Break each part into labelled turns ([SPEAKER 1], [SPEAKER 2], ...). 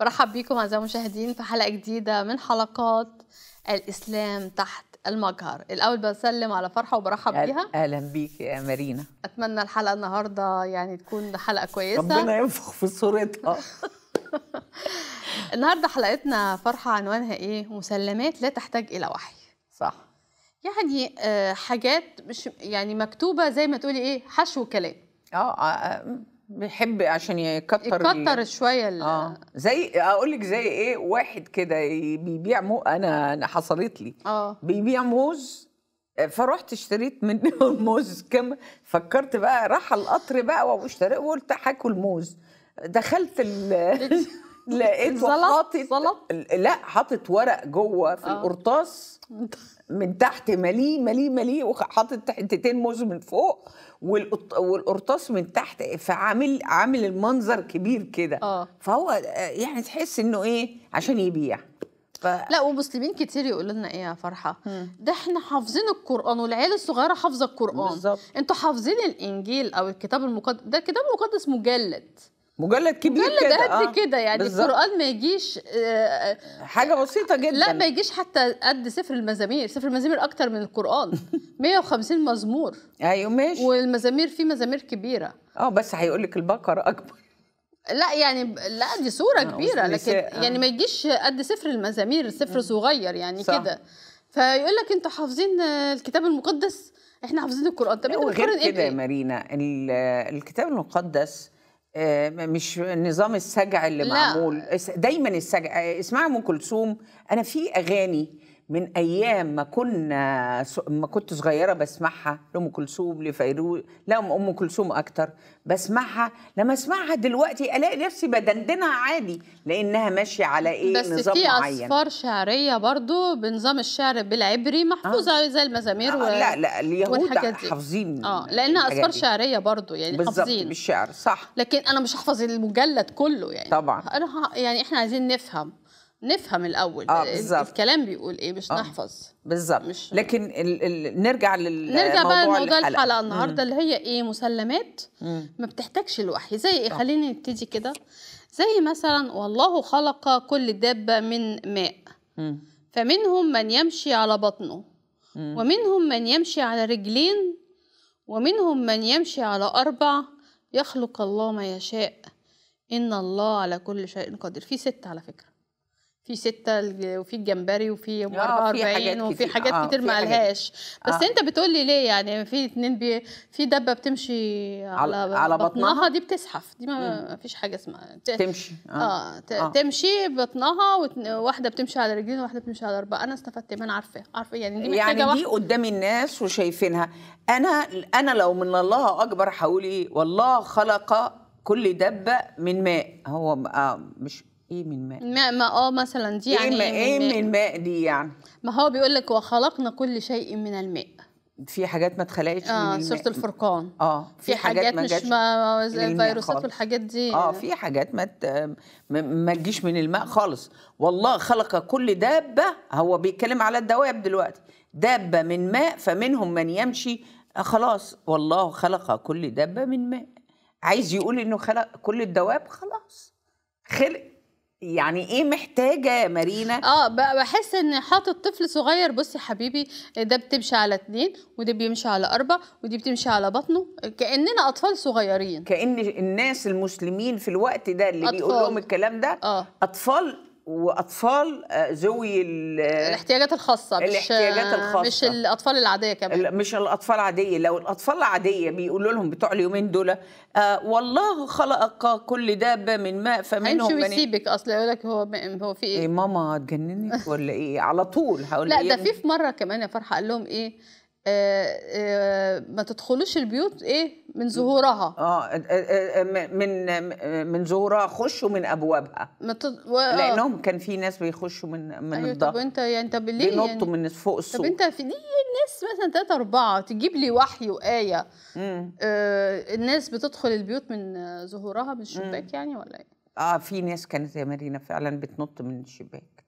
[SPEAKER 1] برحب بيكم اعزائي المشاهدين في حلقه جديده من حلقات الاسلام تحت المجهر الاول بسلم على فرحه وبرحب بيها
[SPEAKER 2] اهلا بيك يا مارينا
[SPEAKER 1] اتمنى الحلقه النهارده يعني تكون حلقه كويسه ربنا
[SPEAKER 2] ينفخ في صورتها
[SPEAKER 1] النهارده حلقتنا فرحه عنوانها ايه مسلمات لا تحتاج الى وحي صح يعني آه، حاجات مش يعني مكتوبه زي ما تقولي ايه حشو كلام اه, آه،, آه، بيحب عشان
[SPEAKER 2] يكتر يكتر شويه ال... اه زي اقول لك زي ايه واحد كده بيبيع مو انا انا حصلت لي اه بيبيع موز فرحت اشتريت منه موز كم فكرت بقى راح القطر بقى واشتريت وقلت هاكل موز دخلت ال لقيت زلط لا حاطط ورق جوه في آه. القرطاس من تحت مليء مليء مليء وحاطط حتتين موز من فوق والقرطاس من تحت فعامل عامل المنظر كبير كده آه. فهو يعني تحس انه ايه عشان يبيع ف...
[SPEAKER 1] لا ومسلمين كتير يقولوا لنا ايه يا فرحه ده احنا حافظين القران والعيال الصغيره حافظه القران بالظبط انتوا حافظين الانجيل او الكتاب المقدس ده الكتاب المقدس مجلد
[SPEAKER 2] مجلد كبير مجلد كده قد آه. كده يعني القران
[SPEAKER 1] ما يجيش آه،, آه حاجه بسيطه جدا لا ما يجيش حتى قد سفر المزامير سفر المزامير اكتر من القران 150 مزمور ايوه ماشي والمزامير فيه مزامير كبيره
[SPEAKER 2] اه بس هيقول لك البقره اكبر
[SPEAKER 1] لا يعني لا دي صوره آه كبيره لكن آه. يعني ما يجيش قد سفر المزامير سفر صغير يعني كده فيقول لك انتوا حافظين الكتاب المقدس احنا حافظين القران طب انت بتقارن ايه كده يا
[SPEAKER 2] مارينا الكتاب المقدس آه، مش نظام السجع اللي لا. معمول دايما السجع آه، اسمعي ام كلثوم انا في اغاني من ايام ما كنا ما كنت صغيره بسمعها لام كلثوم لفيروز لا ام كلثوم اكتر بسمعها لما اسمعها دلوقتي الاقي نفسي بدندنها عادي لانها ماشيه على ايه بس نظام في معين بس في اصفار
[SPEAKER 1] شعريه برضو بنظام الشعر بالعبري محفوظه آه. زي المزامير آه و... لا لا اليهود حافظين اه لانها اصفار شعريه برضو يعني حافظين
[SPEAKER 2] بالشعر صح
[SPEAKER 1] لكن انا مش هحفظ المجلد كله يعني طبعا انا يعني احنا عايزين نفهم نفهم الاول آه،, اه بالظبط الكلام بيقول ايه مش آه. نحفظ
[SPEAKER 2] بالظبط مش... لكن ال... ال...
[SPEAKER 1] نرجع للموضوع نرجع بقى لموضوع الحلقه, الحلقة النهارده اللي هي ايه مسلمات مم. ما بتحتاجش الوحي زي ايه آه. خلينا نبتدي كده زي مثلا والله خلق كل دابه من ماء مم. فمنهم من يمشي على بطنه مم. ومنهم من يمشي على رجلين ومنهم من يمشي على اربع يخلق الله ما يشاء ان الله على كل شيء قدير في ست على فكره في ستة وفي الجمبري وفي ام آه، 44 وفي حاجات آه، كتير ما لهاش بس آه. انت بتقول لي ليه يعني في اتنين بي في دبه بتمشي على على بطنها, دي بتزحف دي ما فيش حاجه اسمها تمشي آه. آه. آه. تمشي بطنها واحده بتمشي على رجلين وواحده بتمشي على اربعه انا استفدت ما انا عارفه عارفه يعني دي يعني دي
[SPEAKER 2] قدام الناس وشايفينها انا انا لو من الله اكبر هقول ايه والله خلق كل دبه من ماء هو آه، مش ايه من ماء
[SPEAKER 1] ماء ما اه مثلا دي ايه يعني ايه, إيه من, ماء؟ من ماء دي يعني ما هو بيقول لك وخلقنا كل شيء من الماء
[SPEAKER 2] في حاجات ما اتخلقتش اه سوره
[SPEAKER 1] الفرقان
[SPEAKER 2] اه في, في حاجات, حاجات ما مش ما الفيروسات
[SPEAKER 1] والحاجات دي اه في
[SPEAKER 2] حاجات ما ما تجيش من الماء خالص والله خلق كل دابه هو بيتكلم على الدواب دلوقتي دابه من ماء فمنهم من يمشي آه خلاص والله خلق كل دابه من ماء عايز يقول انه خلق كل
[SPEAKER 1] الدواب خلاص خلق يعني ايه محتاجه يا مارينا اه بحس ان حاطط طفل صغير بصي حبيبي ده بتمشي على اتنين وده بيمشي على اربع ودي بتمشي على بطنه كاننا اطفال صغيرين كان الناس المسلمين
[SPEAKER 2] في الوقت ده اللي بيقول لهم الكلام ده آه. اطفال واطفال آه، ذوي الاحتياجات
[SPEAKER 1] الخاصه الاحتياجات الخاصه مش آه، الاطفال العاديه كمان
[SPEAKER 2] مش الاطفال العاديه لو الاطفال العاديه بيقولوا لهم بتوع اليومين دول آه والله خلق كل دابه من ماء فمنهم هيمشي ويسيبك
[SPEAKER 1] اصل يقول لك هو هو في ايه, إيه ماما هتجننك
[SPEAKER 2] ولا ايه على طول هقول لا إيه ده في
[SPEAKER 1] في مره كمان يا فرحه قال لهم ايه آه، آه، ما تدخلوش البيوت ايه من ظهورها اه, آه، من
[SPEAKER 2] من ظهورها خشوا من ابوابها ما
[SPEAKER 1] تد... و... لانهم
[SPEAKER 2] كان في ناس بيخشوا من من أيوة طب انت
[SPEAKER 1] يعني طب ليه بينطوا يعني... من فوق السوق طب انت في دي الناس مثلا ثلاثة أربعة تجيب لي وحي وآية آه الناس بتدخل البيوت من ظهورها من الشباك مم. يعني ولا ايه؟
[SPEAKER 2] اه في ناس كانت يا مارينا فعلا بتنط من الشباك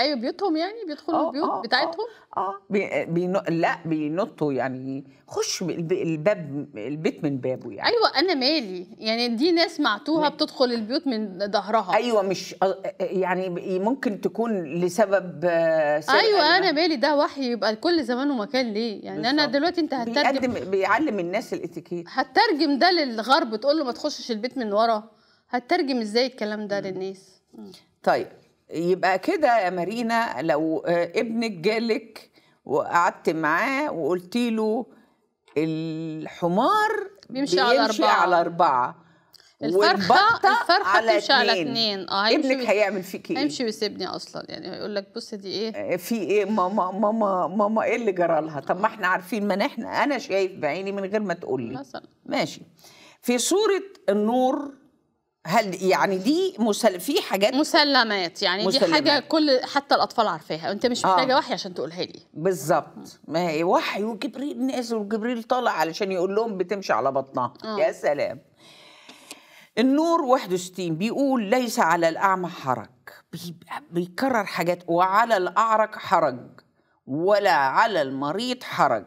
[SPEAKER 1] ايوه بيوتهم يعني بيدخلوا آه، البيوت آه، آه، بتاعتهم
[SPEAKER 2] اه, آه. بي... لا بينطوا يعني خش الباب البيت من بابه يعني
[SPEAKER 1] ايوه انا مالي يعني دي ناس معتوها بتدخل البيوت من ظهرها ايوه مش يعني
[SPEAKER 2] ممكن تكون لسبب ايوه أنا, يعني.
[SPEAKER 1] انا مالي ده وحي يبقى كل زمان ومكان ليه يعني بالزبط. انا دلوقتي انت هتترجم بيقدم بيعلم الناس الاتيكيت هترجم ده للغرب تقول له ما تخشش البيت من ورا هترجم ازاي الكلام ده م. للناس م.
[SPEAKER 2] طيب يبقى كده يا مارينا لو آه، ابنك جالك وقعدت معاه وقلت له الحمار بيمشي, بيمشي على أربعة, على أربعة.
[SPEAKER 1] الفرخه الفرخه على بتمشي على اتنين اه ابنك هيعمل فيك ايه؟ هيمشي ويسيبني اصلا يعني هيقول لك بص دي ايه؟
[SPEAKER 2] آه، في ايه ماما ماما ماما ايه اللي جرى لها؟ طب ما احنا عارفين ما احنا انا شايف بعيني من غير ما تقول لي مثلا ماشي في سوره
[SPEAKER 1] النور هل يعني دي مسل في حاجات مسلمات يعني مسلمات. دي حاجه كل حتى الاطفال عارفاها انت مش محتاجه آه. وحي عشان تقولها لي
[SPEAKER 2] بالظبط ما هي وحي وجبريل نازل وجبريل طالع علشان يقول لهم بتمشي على بطنها آه. يا سلام النور 61 بيقول ليس على الاعمى حرج بيكرر حاجات وعلى الاعرج حرج ولا على المريض حرج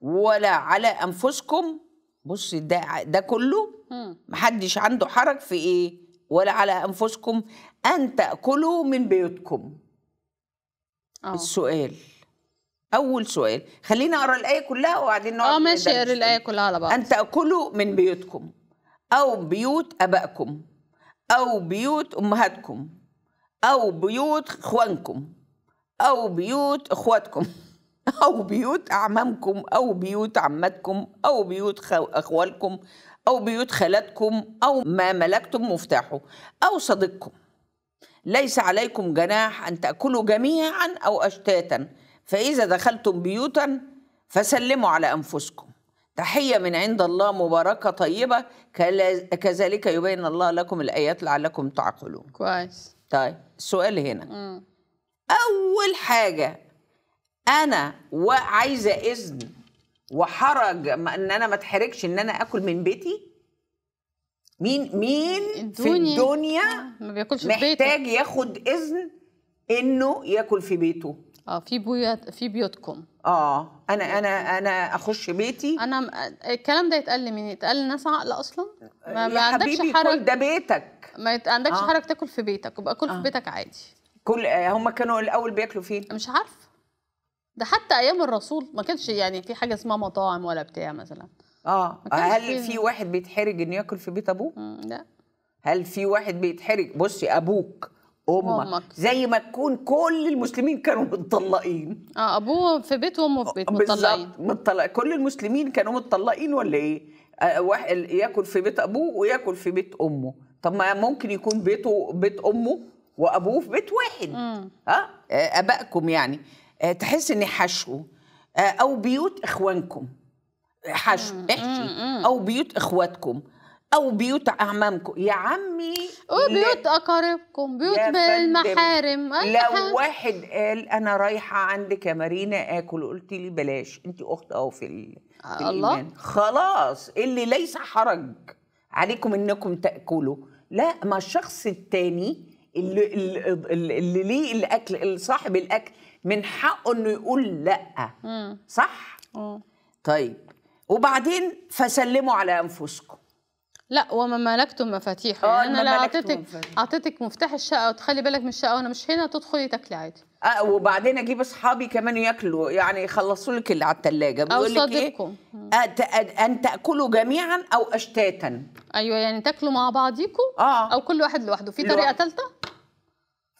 [SPEAKER 2] ولا على انفسكم بص ده ده كله محدش عنده حرج في ايه ولا على انفسكم ان تاكلوا من بيوتكم أوه. السؤال اول سؤال خلينا اقرا الايه كلها وبعدين نقعد اه ماشي اقرا الايه كلها على بعض ان تاكلوا من بيوتكم او بيوت ابائكم او بيوت امهاتكم او بيوت اخوانكم او بيوت اخواتكم أو بيوت أعمامكم أو بيوت عماتكم أو بيوت أخوالكم أو بيوت خالاتكم أو ما ملكتم مفتاحه أو صديقكم ليس عليكم جناح أن تأكلوا جميعا أو أشتاتا فإذا دخلتم بيوتا فسلموا على أنفسكم تحية من عند الله مباركة طيبة كذلك يبين الله لكم الآيات لعلكم تعقلون كويس طيب السؤال هنا م. أول حاجة انا وعايزه اذن وحرج ان انا ما اتحرجش ان انا اكل من بيتي مين مين الدنيا. في الدنيا آه،
[SPEAKER 1] ما بياكلش محتاج بيته. ياخد اذن انه ياكل في بيته اه في بيوت في بيوتكم اه انا انا انا اخش بيتي انا آه، الكلام ده يتقال لمين يتقال للناس عاقله اصلا ما, ما عندكش حرج ده بيتك ما عندكش آه. حرج تاكل في بيتك وباكل آه. في بيتك عادي
[SPEAKER 2] كل آه، هم كانوا
[SPEAKER 1] الاول بياكلوا فين مش عارفه ده حتى ايام الرسول ما كانش يعني في حاجه اسمها مطاعم ولا بتاع مثلا اه هل في
[SPEAKER 2] واحد بيتحرج انه ياكل في بيت ابوه؟ لا هل في واحد بيتحرج بصي ابوك امك, أمك. زي ما تكون كل المسلمين كانوا متطلقين
[SPEAKER 1] اه ابوه في بيت وامه في بيت متطلقين
[SPEAKER 2] متطلق كل المسلمين كانوا متطلقين ولا ايه؟ آه، واحد ياكل في بيت ابوه وياكل في بيت امه طب ما ممكن يكون بيته بيت امه وابوه في بيت واحد ها آه،, أه؟ ابائكم يعني آه، تحس ان حشو آه، او بيوت اخوانكم حشو احشي او بيوت اخواتكم او بيوت اعمامكم يا عمي وبيوت
[SPEAKER 1] اقاربكم بيوت المحارم لو واحد
[SPEAKER 2] قال انا رايحه عندك يا مارينا اكل قلت لي بلاش انت اخت اهو في, ال... آه، في الله الإيمان. خلاص اللي ليس حرج عليكم انكم تاكلوا لا ما الشخص الثاني اللي, اللي ليه الاكل صاحب الاكل من حقه انه يقول لا مم. صح مم. اه. طيب وبعدين فسلموا على انفسكم
[SPEAKER 1] لا وما ملكتم مفاتيحه آه، يعني انا لو اعطيتك اعطيتك مفتاح الشقه وتخلي بالك من الشقه وانا مش هنا تدخلي تاكلي عادي
[SPEAKER 2] آه وبعدين اجيب اصحابي كمان ياكلوا يعني يخلصوا لك اللي على الثلاجه بيقول لك ايه آه، ان تاكلوا جميعا او اشتاتا
[SPEAKER 1] ايوه يعني تاكلوا مع بعضيكم آه. او كل واحد لوحده في طريقه ثالثه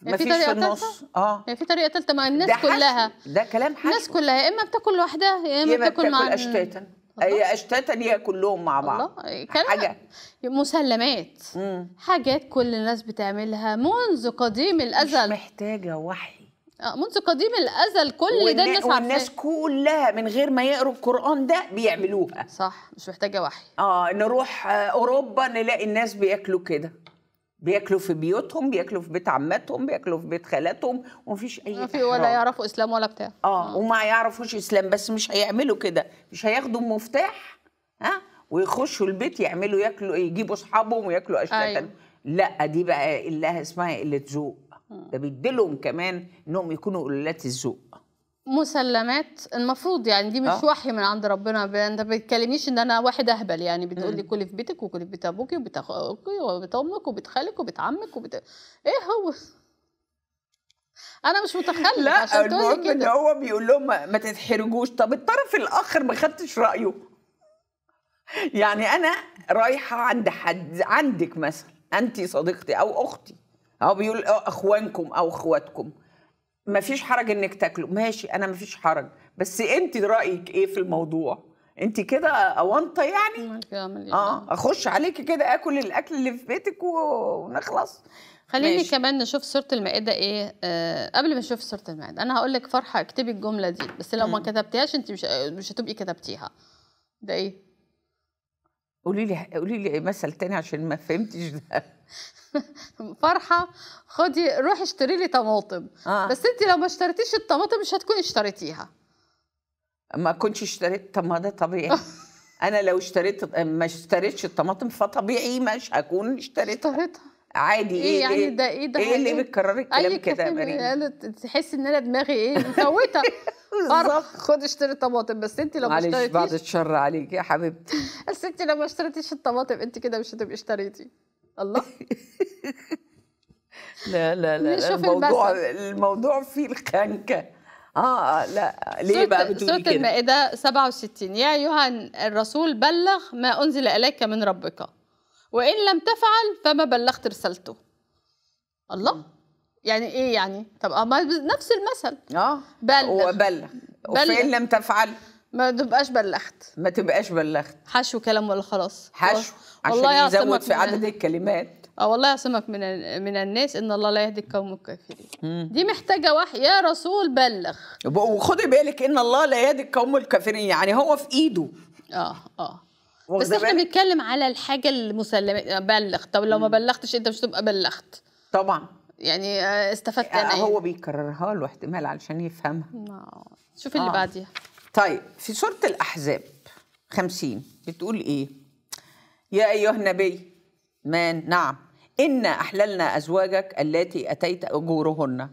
[SPEAKER 1] ما في طريقه ثالثه اه يعني في طريقه ثالثه مع الناس ده كلها
[SPEAKER 2] ده كلام حشو الناس
[SPEAKER 1] كلها يا اما بتاكل لوحدها يا اما بتاكل, مع يا اشتاتا
[SPEAKER 2] هي اشتاتا هي كلهم مع بعض
[SPEAKER 1] الله. حاجه مسلمات مم. حاجات كل الناس بتعملها منذ قديم الازل مش محتاجه وحي آه، منذ قديم الازل كل ده الناس عارفاه والناس كلها من غير ما
[SPEAKER 2] يقروا القران ده بيعملوها صح مش محتاجه وحي اه نروح اوروبا نلاقي الناس بياكلوا كده بياكلوا في بيوتهم بياكلوا في بيت عماتهم بياكلوا في بيت خالاتهم ومفيش اي
[SPEAKER 1] ما في ولا يعرفوا اسلام ولا بتاع
[SPEAKER 2] آه،, اه وما يعرفوش اسلام بس مش هيعملوا كده مش هياخدوا المفتاح ها ويخشوا البيت يعملوا ياكلوا يجيبوا اصحابهم وياكلوا اشياء أيوة. لا دي بقى اللي اسمها قله ذوق آه. ده بيديلهم كمان انهم يكونوا قلات الذوق
[SPEAKER 1] مسلمات المفروض يعني دي مش آه. وحي من عند ربنا انت ما بتكلمنيش ان انا واحد اهبل يعني بتقول لي كلي في بيتك وكلي في بيت ابوكي وبيت اخوكي وبيت امك وبيت خالك وبيت عمك وبيت ايه هو انا مش متخلف لا عشان تقولي كده ان هو
[SPEAKER 2] بيقول لهم ما, ما تتحرجوش طب الطرف الاخر ما خدتش رايه يعني انا رايحه عند حد عندك مثلا انت صديقتي او اختي او بيقول اخوانكم او اخواتكم ما فيش حرج انك تاكله ماشي انا ما فيش حرج بس انت رايك ايه في الموضوع انت كده اونطه يعني إيه؟ اه اخش عليكي كده اكل الاكل اللي في بيتك ونخلص
[SPEAKER 1] خليني ماشي. كمان نشوف سوره المائده ايه آه قبل ما نشوف سوره المائده انا هقول لك فرحه اكتبي الجمله دي بس لو ما كتبتيهاش انت مش مش هتبقي كتبتيها ده ايه
[SPEAKER 2] قولي لي قولي لي مثل تاني عشان ما فهمتش ده
[SPEAKER 1] فرحه خدي روحي اشتري لي طماطم آه. بس انت لو ما اشتريتيش الطماطم مش هتكوني اشتريتيها
[SPEAKER 2] ما كنتش اشتريت طب ما ده طبيعي انا لو اشتريت ما اشتريتش الطماطم فطبيعي مش هكون اشتريتها اشتريتها عادي ايه, إيه يعني إيه، ده ايه ده ايه اللي إيه؟ بتكرري الكلام كده يا مريم
[SPEAKER 1] تحس ان انا دماغي ايه مفوته بالظبط خد اشتري طماطم بس انت لو ما اشتريتيش معلش بعد
[SPEAKER 2] الشر عليك يا حبيبتي
[SPEAKER 1] بس انت لو ما اشتريتيش الطماطم انت كده مش هتبقي اشتريتي الله
[SPEAKER 2] لا لا لا الموضوع الموضوع فيه الخنكه اه, آه، لا ليه بقى بتقولي سورة كده؟
[SPEAKER 1] المائدة 67 يا أيها الرسول بلغ ما أنزل إليك من ربك وإن لم تفعل فما بلغت رسالته الله يعني إيه يعني؟ طب آه، نفس المثل اه بلغ وبلغ وفإن لم تفعل ما تبقاش بلغت
[SPEAKER 2] ما تبقاش بلغت
[SPEAKER 1] حشو كلام ولا خلاص حشو عشان والله يزود في عدد الكلمات اه والله يعصمك من من الناس ان الله لا يهدي القوم الكافرين دي محتاجه وحي يا رسول بلغ
[SPEAKER 2] وخدي بالك ان الله لا يهدي القوم الكافرين يعني هو في ايده
[SPEAKER 1] اه اه بس احنا بنتكلم على الحاجه المسلمه آه، بلغ طب لو ما بلغتش انت مش تبقى بلغت طبعا يعني آه، استفدت آه،
[SPEAKER 2] انا إيه؟ هو بيكررها له احتمال علشان يفهمها
[SPEAKER 1] نعم. شوف اللي آه. بعديها
[SPEAKER 2] طيب في سورة الأحزاب خمسين بتقول إيه يا أيها النبي من نعم إنا أحللنا أزواجك التي أتيت أجورهن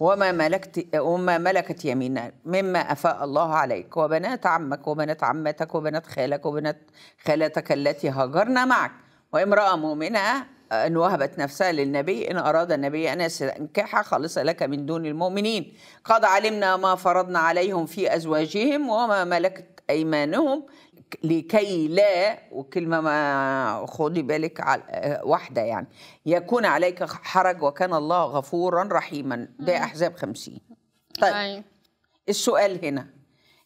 [SPEAKER 2] وما ملكت وما ملكت يمينك مما أفاء الله عليك وبنات عمك وبنات عمتك وبنات خالك وبنات خالتك التي هاجرنا معك وامرأة مؤمنة أن وهبت نفسها للنبي إن أراد النبي أن يستنكحها خالصة لك من دون المؤمنين قد علمنا ما فرضنا عليهم في أزواجهم وما ملكت أيمانهم لكي لا وكلمة ما خدي بالك على واحدة يعني يكون عليك حرج وكان الله غفورا رحيما ده أحزاب خمسين طيب أيوة. السؤال هنا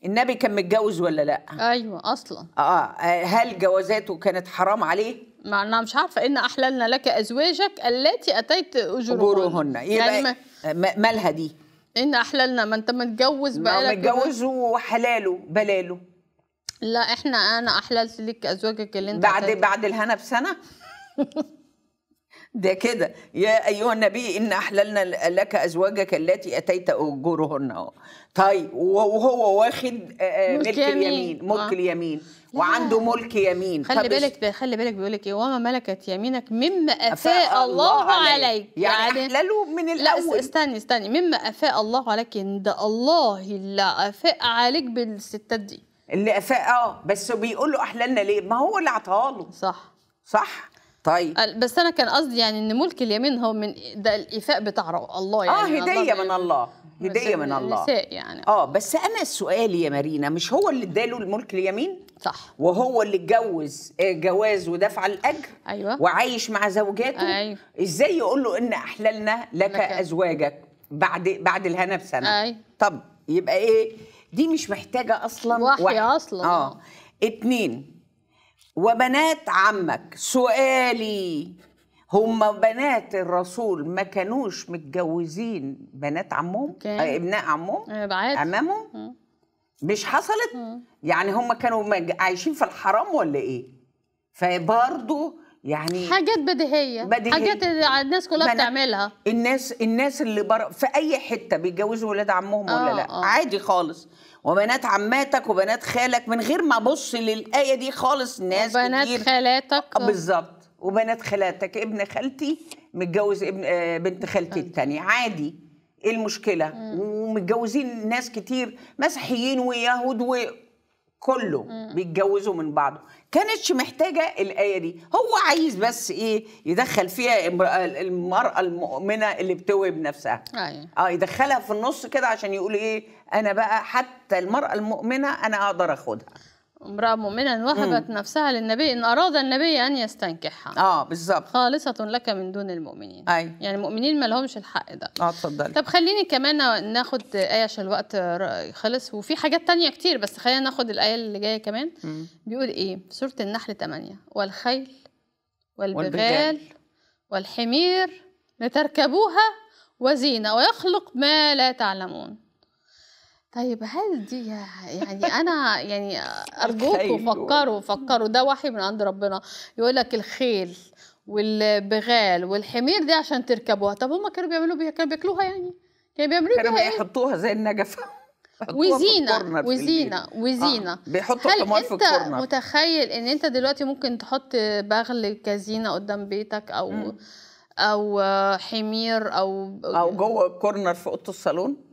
[SPEAKER 2] النبي كان متجوز ولا لا؟
[SPEAKER 1] أيوة أصلا
[SPEAKER 2] آه هل جوازاته كانت حرام عليه؟
[SPEAKER 1] ما انا مش عارفه ان احللنا لك ازواجك التي اتيت اجورهن يعني مالها دي ان احللنا ما انت متجوز بقى متجوز وحلاله بلاله لا احنا انا احللت لك ازواجك اللي انت بعد أتيت. بعد الهنا بسنه
[SPEAKER 2] ده كده يا ايها النبي ان احللنا لك ازواجك التي اتيت اجورهن طيب وهو واخد آه، آه، ملك اليمين ملك آه. اليمين
[SPEAKER 1] وعنده ملك يمين خلي بالك خلي بالك بيقول لك ايه وما ملكت يمينك مما افاء الله عليك, يعني, يعني احلله من الاول لا استني استني مما افاء الله عليك ان ده الله اللي افاء عليك بالستات دي
[SPEAKER 2] اللي افاء اه بس بيقول له احللنا ليه ما هو اللي عطاها له صح صح طيب
[SPEAKER 1] بس انا كان قصدي يعني ان ملك اليمين هو من ده الايفاء بتاع الله يعني اه هديه من
[SPEAKER 2] الله هديه من الله النساء يعني اه بس انا السؤال يا مارينا مش هو اللي اداله الملك اليمين صح وهو اللي اتجوز آه، جواز ودفع الاجر ايوه وعايش مع زوجاته ايوه ازاي يقول له ان احللنا لك مكان. ازواجك بعد بعد الهنا بسنه ايوه طب يبقى ايه دي مش محتاجه اصلا وحي, وحي. اصلا اه اتنين وبنات عمك سؤالي هم بنات الرسول ما كانوش متجوزين بنات عمهم آه ابناء عمهم
[SPEAKER 1] آه، امامهم
[SPEAKER 2] مش حصلت آه. يعني هم كانوا عايشين في الحرام ولا ايه فبرضه يعني
[SPEAKER 1] حاجات بديهيه, بديهية. حاجات الناس كلها بتعملها
[SPEAKER 2] الناس الناس اللي بر... في اي حته بيتجوزوا ولاد عمهم آه ولا لا آه. عادي خالص وبنات عماتك وبنات خالك من غير ما ابص للايه دي خالص ناس وبنات كتير. خالاتك آه، بالظبط وبنات خالاتك ابن خالتي متجوز ابن آه، بنت خالتي الثانيه عادي ايه المشكله مم. ومتجوزين ناس كتير مسيحيين ويهود و كله مم. بيتجوزوا من بعضه كانتش محتاجه الايه دي هو عايز بس ايه يدخل فيها المراه المؤمنه اللي بتوهب نفسها أيوة. اه يدخلها في النص كده عشان يقول ايه انا بقى حتى المراه المؤمنه انا اقدر اخدها
[SPEAKER 1] امرأة مؤمنة وهبت نفسها للنبي إن أراد النبي أن يستنكحها اه بالظبط خالصة لك من دون المؤمنين أي. يعني المؤمنين ما لهمش الحق ده
[SPEAKER 2] اه اتفضلي طب
[SPEAKER 1] خليني كمان ناخد آية عشان الوقت خلص وفي حاجات تانية كتير بس خلينا ناخد الآية اللي جاية كمان مم. بيقول إيه سورة النحل 8 والخيل والبغال والحمير لتركبوها وزينة ويخلق ما لا تعلمون طيب هل دي يعني انا يعني ارجوكم فكروا فكروا ده وحي من عند ربنا يقول لك الخيل والبغال والحمير دي عشان تركبوها طب هم كانوا بيعملوا بيها كانوا بياكلوها يعني كانوا بيعملوا كانوا إيه؟ بيحطوها زي النجفه وزينه وزينه آه، وزينه آه. بيحطوا حمار في الكورنر هل انت متخيل ان انت دلوقتي ممكن تحط بغل كزينه قدام بيتك او م. او حمير او او جوه
[SPEAKER 2] كورنر في اوضه الصالون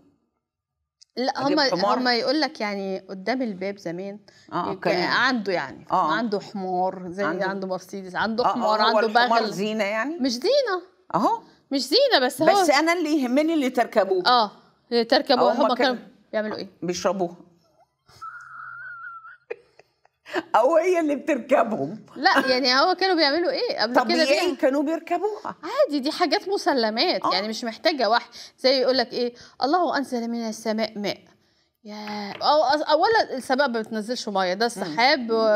[SPEAKER 1] لا هم حمار. هم يقول لك يعني قدام الباب زمان آه، كان عنده يعني آه،, آه. عنده حمار زي عنده, عنده مرسيدس آه، عنده آه حمار آه، عنده بغل حمار زينه يعني مش زينه اهو مش زينه بس بس هو انا اللي يهمني اللي تركبوه اه اللي تركبوه هم كانوا بيعملوا ايه؟
[SPEAKER 2] بيشربوه او هي اللي بتركبهم
[SPEAKER 1] لا يعني هو كانوا بيعملوا ايه قبل كده طبيعي كانوا بيركبوها عادي دي حاجات مسلمات يعني آه. يعني مش محتاجه وحي زي يقول لك ايه الله انزل من السماء ماء أو اولا السماء ما بتنزلش ميه ده السحاب دورة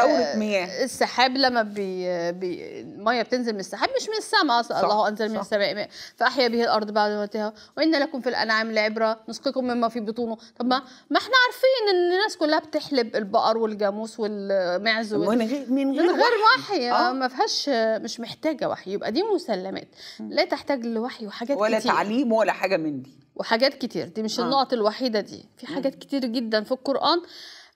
[SPEAKER 1] آه، مياه السحاب لما بي, بي الميه بتنزل من السحاب مش من السماء الله انزل من السماء ماء فاحيا به الارض بعد موتها وان لكم في الانعام لعبره نسقيكم مما في بطونه طب ما ما احنا عارفين ان الناس كلها بتحلب البقر والجاموس والمعز وال... من غير من غير, من غير وحي, آه. ما فيهاش مش محتاجه وحي يبقى دي مسلمات لا تحتاج لوحي وحاجات ولا كتير. تعليم ولا حاجه من دي وحاجات كتير دي مش آه. النقط الوحيده دي في حاجات كتير جدا في القران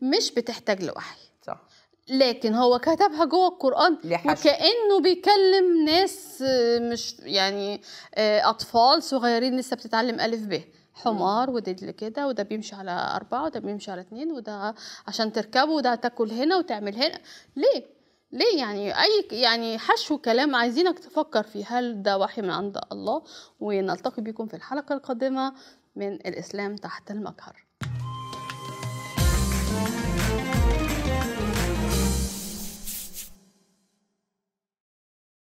[SPEAKER 1] مش بتحتاج لوحي صح لكن هو كتبها جوه القران وكانه بيكلم ناس آه، مش يعني آه، اطفال صغيرين لسه بتتعلم الف ب حمار ودجل كده وده بيمشي على أربعة وده بيمشي على اتنين وده عشان تركبه وده تاكل هنا وتعمل هنا ليه؟ ليه يعني اي يعني حشو كلام عايزينك تفكر فيه هل ده وحي من عند الله ونلتقي بكم في الحلقه القادمه من الاسلام تحت المجهر